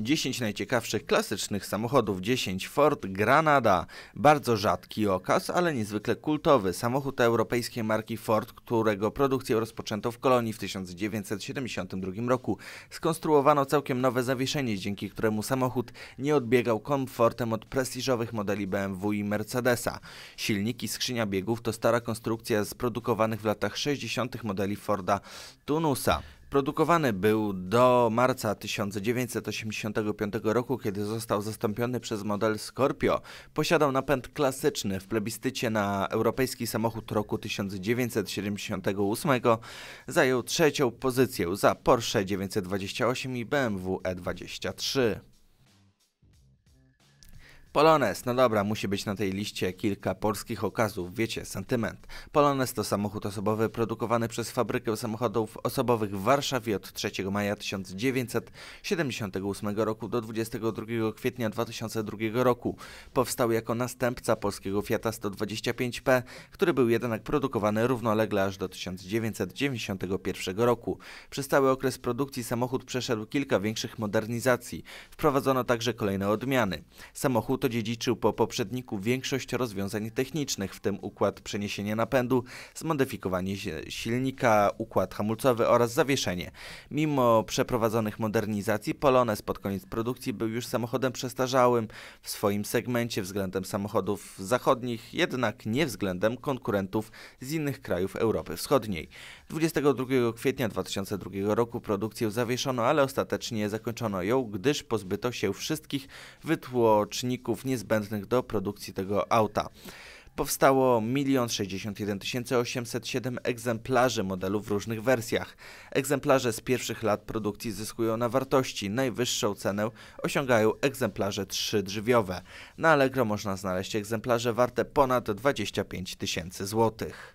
10 najciekawszych klasycznych samochodów 10 Ford Granada. Bardzo rzadki okaz, ale niezwykle kultowy. Samochód europejskiej marki Ford, którego produkcję rozpoczęto w Kolonii w 1972 roku. Skonstruowano całkiem nowe zawieszenie, dzięki któremu samochód nie odbiegał komfortem od prestiżowych modeli BMW i Mercedesa. Silniki skrzynia biegów to stara konstrukcja z produkowanych w latach 60. modeli Forda Tunusa. Produkowany był do marca 1985 roku, kiedy został zastąpiony przez model Scorpio. Posiadał napęd klasyczny w plebiscycie na europejski samochód roku 1978. Zajął trzecią pozycję za Porsche 928 i BMW E23. Polones, no dobra, musi być na tej liście kilka polskich okazów, wiecie, sentyment. Polones to samochód osobowy produkowany przez fabrykę samochodów osobowych w Warszawie od 3 maja 1978 roku do 22 kwietnia 2002 roku. Powstał jako następca polskiego Fiata 125P, który był jednak produkowany równolegle aż do 1991 roku. Przez cały okres produkcji samochód przeszedł kilka większych modernizacji. Wprowadzono także kolejne odmiany. Samochód odziedziczył po poprzedniku większość rozwiązań technicznych, w tym układ przeniesienia napędu, zmodyfikowanie silnika, układ hamulcowy oraz zawieszenie. Mimo przeprowadzonych modernizacji, Polonez pod koniec produkcji był już samochodem przestarzałym w swoim segmencie względem samochodów zachodnich, jednak nie względem konkurentów z innych krajów Europy Wschodniej. 22 kwietnia 2002 roku produkcję zawieszono, ale ostatecznie zakończono ją, gdyż pozbyto się wszystkich wytłoczników niezbędnych do produkcji tego auta. Powstało 1 807 egzemplarzy modelu w różnych wersjach. Egzemplarze z pierwszych lat produkcji zyskują na wartości. Najwyższą cenę osiągają egzemplarze drzwiowe. Na Allegro można znaleźć egzemplarze warte ponad 25 tysięcy złotych.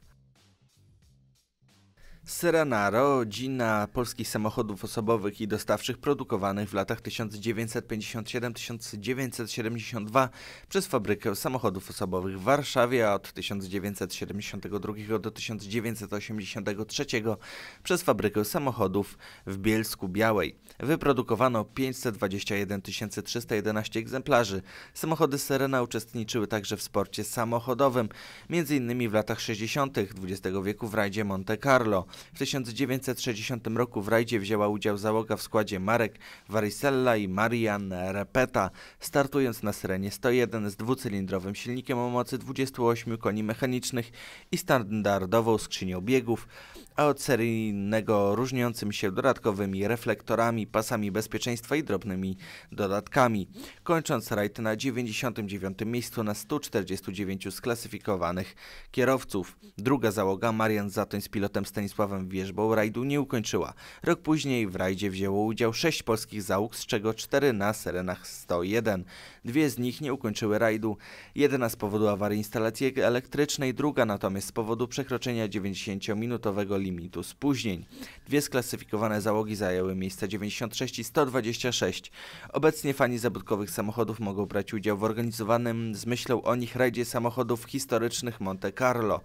Serena rodzina polskich samochodów osobowych i dostawczych produkowanych w latach 1957-1972 przez fabrykę samochodów osobowych w Warszawie, a od 1972 do 1983 przez fabrykę samochodów w Bielsku Białej. Wyprodukowano 521 311 egzemplarzy. Samochody Serena uczestniczyły także w sporcie samochodowym, m.in. w latach 60. XX wieku w rajdzie Monte Carlo. W 1960 roku w rajdzie wzięła udział załoga w składzie Marek Varicella i Marian Repeta, startując na Syrenie 101 z dwucylindrowym silnikiem o mocy 28 koni mechanicznych i standardową skrzynią biegów a od seryjnego różniącym się dodatkowymi reflektorami, pasami bezpieczeństwa i drobnymi dodatkami, kończąc rajd na 99. miejscu na 149 sklasyfikowanych kierowców. Druga załoga Marian Zatoń z pilotem Stanisławem Wierzbą rajdu nie ukończyła. Rok później w rajdzie wzięło udział 6 polskich załóg, z czego 4 na Serenach 101. Dwie z nich nie ukończyły rajdu. Jedna z powodu awarii instalacji elektrycznej, druga natomiast z powodu przekroczenia 90-minutowego limitu spóźnień. Dwie sklasyfikowane załogi zajęły miejsca 96 i 126. Obecnie fani zabudkowych samochodów mogą brać udział w organizowanym z myślą o nich rajdzie samochodów historycznych Monte Carlo.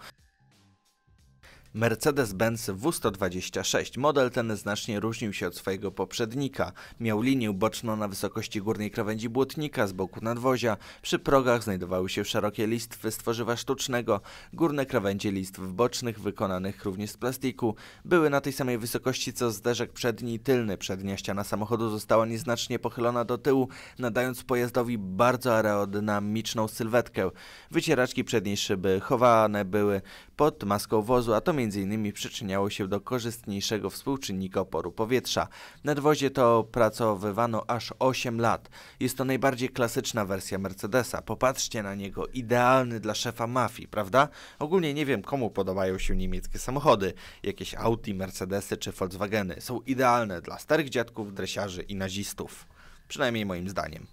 Mercedes-Benz W126. Model ten znacznie różnił się od swojego poprzednika. Miał linię boczną na wysokości górnej krawędzi błotnika z boku nadwozia. Przy progach znajdowały się szerokie listwy z tworzywa sztucznego. Górne krawędzie listw bocznych, wykonanych również z plastiku, były na tej samej wysokości co zderzek przedni i tylny. Przednia ściana samochodu została nieznacznie pochylona do tyłu, nadając pojazdowi bardzo aerodynamiczną sylwetkę. Wycieraczki przedniej szyby chowane były pod maską wozu, a to między m.in. przyczyniało się do korzystniejszego współczynnika oporu powietrza. Nadwozie to opracowywano aż 8 lat. Jest to najbardziej klasyczna wersja Mercedesa. Popatrzcie na niego, idealny dla szefa mafii, prawda? Ogólnie nie wiem, komu podobają się niemieckie samochody. Jakieś Audi, Mercedesy czy Volkswageny. Są idealne dla starych dziadków, dresiarzy i nazistów. Przynajmniej moim zdaniem.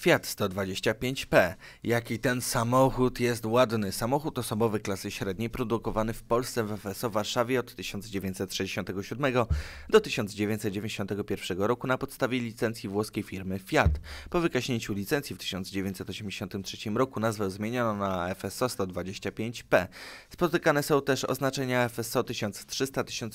Fiat 125P. Jaki ten samochód jest ładny. Samochód osobowy klasy średniej produkowany w Polsce w FSO Warszawie od 1967 do 1991 roku na podstawie licencji włoskiej firmy Fiat. Po wykaśnięciu licencji w 1983 roku nazwę zmieniono na FSO 125P. Spotykane są też oznaczenia FSO 1300-1500.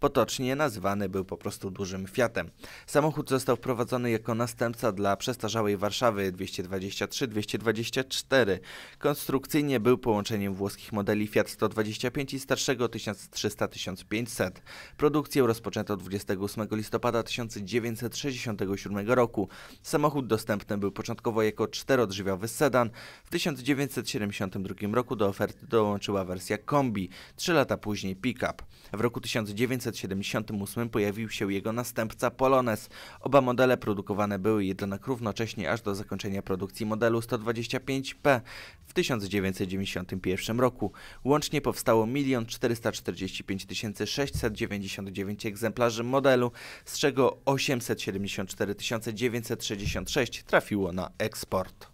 Potocznie nazywany był po prostu dużym Fiatem. Samochód został wprowadzony jako następca dla przestawionego zestarzałej Warszawy 223-224. Konstrukcyjnie był połączeniem włoskich modeli Fiat 125 i starszego 1300-1500. Produkcję rozpoczęto 28 listopada 1967 roku. Samochód dostępny był początkowo jako czterodrzwiowy sedan. W 1972 roku do oferty dołączyła wersja kombi, 3 lata później pick-up. W roku 1978 pojawił się jego następca Polones. Oba modele produkowane były jednak równo równocześnie aż do zakończenia produkcji modelu 125P w 1991 roku. Łącznie powstało 1 445 699 egzemplarzy modelu, z czego 874 966 trafiło na eksport.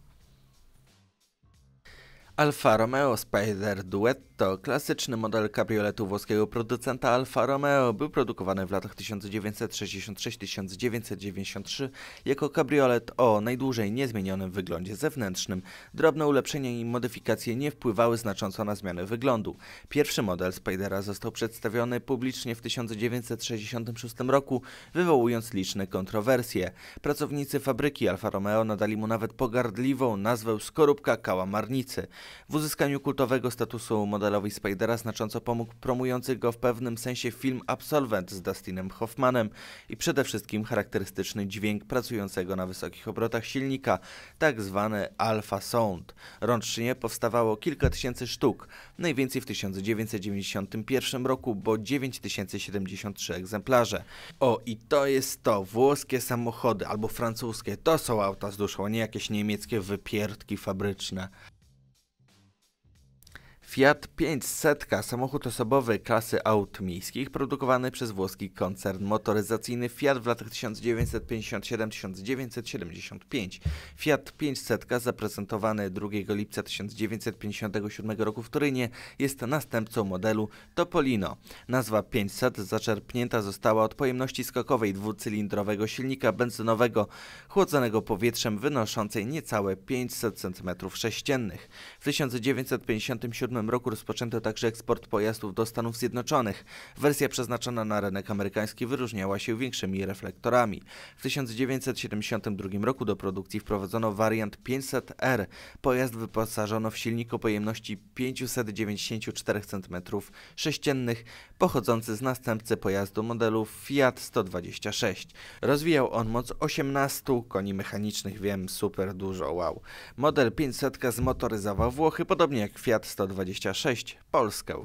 Alfa Romeo Spider Duetto klasyczny model kabrioletu włoskiego producenta Alfa Romeo, był produkowany w latach 1966-1993 jako kabriolet o najdłużej niezmienionym wyglądzie zewnętrznym. Drobne ulepszenia i modyfikacje nie wpływały znacząco na zmiany wyglądu. Pierwszy model Spidera został przedstawiony publicznie w 1966 roku, wywołując liczne kontrowersje. Pracownicy fabryki Alfa Romeo nadali mu nawet pogardliwą nazwę skorupka kałamarnicy. W uzyskaniu kultowego statusu modelu Marvelowi Spidera znacząco pomógł promujący go w pewnym sensie film Absolwent z Dustinem Hoffmanem i przede wszystkim charakterystyczny dźwięk pracującego na wysokich obrotach silnika, tak zwany Alpha Sound. Rącznie powstawało kilka tysięcy sztuk, najwięcej w 1991 roku, bo 9073 egzemplarze. O i to jest to, włoskie samochody albo francuskie, to są auta z duszą, a nie jakieś niemieckie wypierdki fabryczne. Fiat 500, samochód osobowy klasy aut miejskich, produkowany przez włoski koncern motoryzacyjny Fiat w latach 1957-1975. Fiat 500, zaprezentowany 2 lipca 1957 roku w Turynie, jest następcą modelu Topolino. Nazwa 500 zaczerpnięta została od pojemności skokowej dwucylindrowego silnika benzynowego chłodzonego powietrzem wynoszącej niecałe 500 cm3. W 1957 samym roku rozpoczęto także eksport pojazdów do Stanów Zjednoczonych. Wersja przeznaczona na rynek amerykański wyróżniała się większymi reflektorami. W 1972 roku do produkcji wprowadzono wariant 500R. Pojazd wyposażono w silnik o pojemności 594 cm3 pochodzący z następcy pojazdu modelu Fiat 126. Rozwijał on moc 18 koni mechanicznych, wiem, super dużo, wow. Model 500 zmotoryzował Włochy, podobnie jak Fiat 126. 26 Polskę.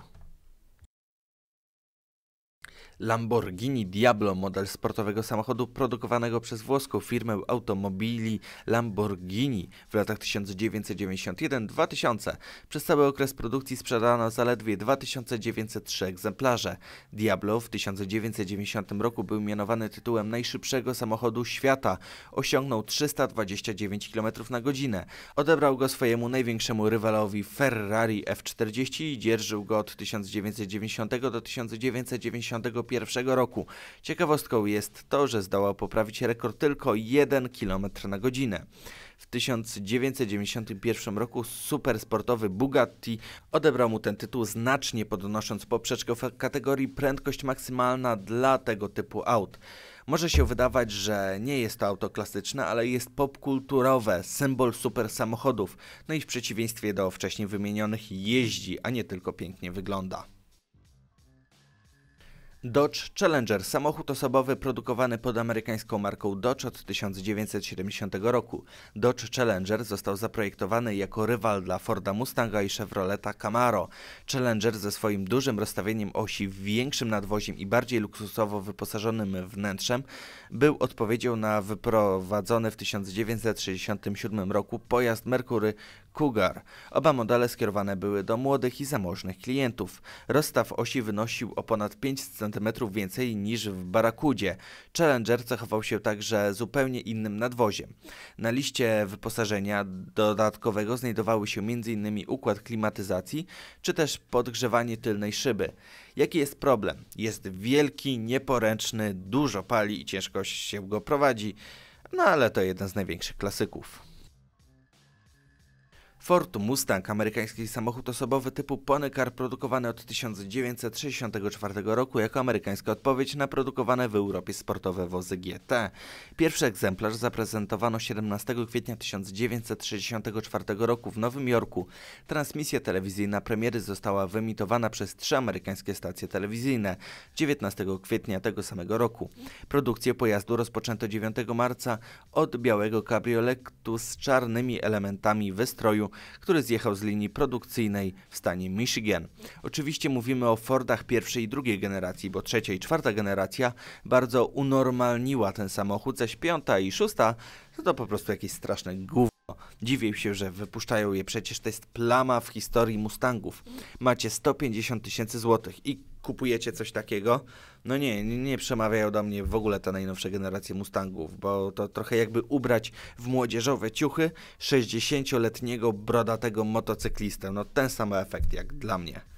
Lamborghini Diablo, model sportowego samochodu produkowanego przez włoską firmę automobili Lamborghini w latach 1991-2000. Przez cały okres produkcji sprzedano zaledwie 2903 egzemplarze. Diablo w 1990 roku był mianowany tytułem najszybszego samochodu świata. Osiągnął 329 km na godzinę. Odebrał go swojemu największemu rywalowi Ferrari F40 i dzierżył go od 1990 do 1995. 1991 roku. Ciekawostką jest to, że zdołał poprawić rekord tylko 1 km na godzinę. W 1991 roku supersportowy Bugatti odebrał mu ten tytuł znacznie podnosząc poprzeczkę w kategorii prędkość maksymalna dla tego typu aut. Może się wydawać, że nie jest to auto klasyczne, ale jest popkulturowe, symbol super samochodów. No i w przeciwieństwie do wcześniej wymienionych jeździ, a nie tylko pięknie wygląda. Dodge Challenger, samochód osobowy produkowany pod amerykańską marką Dodge od 1970 roku. Dodge Challenger został zaprojektowany jako rywal dla Forda Mustanga i Chevroleta Camaro. Challenger ze swoim dużym rozstawieniem osi, większym nadwoziem i bardziej luksusowo wyposażonym wnętrzem był odpowiedzią na wyprowadzony w 1967 roku pojazd Mercury Cougar. Oba modele skierowane były do młodych i zamożnych klientów. Rozstaw osi wynosił o ponad 5 cm więcej niż w Barakudzie. Challenger cechował się także zupełnie innym nadwoziem. Na liście wyposażenia dodatkowego znajdowały się m.in. układ klimatyzacji czy też podgrzewanie tylnej szyby. Jaki jest problem? Jest wielki, nieporęczny, dużo pali i ciężko się go prowadzi, no ale to jeden z największych klasyków. Ford Mustang, amerykański samochód osobowy typu Pony Car produkowany od 1964 roku jako amerykańska odpowiedź na produkowane w Europie sportowe wozy GT. Pierwszy egzemplarz zaprezentowano 17 kwietnia 1964 roku w Nowym Jorku. Transmisja telewizyjna premiery została wyemitowana przez trzy amerykańskie stacje telewizyjne 19 kwietnia tego samego roku. Produkcję pojazdu rozpoczęto 9 marca od białego kabrioletu z czarnymi elementami wystroju który zjechał z linii produkcyjnej w stanie Michigan. Oczywiście mówimy o Fordach pierwszej i drugiej generacji, bo trzecia i czwarta generacja bardzo unormalniła ten samochód, zaś piąta i szósta to, to po prostu jakieś straszne gówno. Dziwię się, że wypuszczają je, przecież to jest plama w historii Mustangów. Macie 150 tysięcy złotych i kupujecie coś takiego. No nie, nie przemawiają do mnie w ogóle te najnowsze generacje Mustangów, bo to trochę jakby ubrać w młodzieżowe ciuchy 60-letniego brodatego motocyklistę. No ten sam efekt jak dla mnie.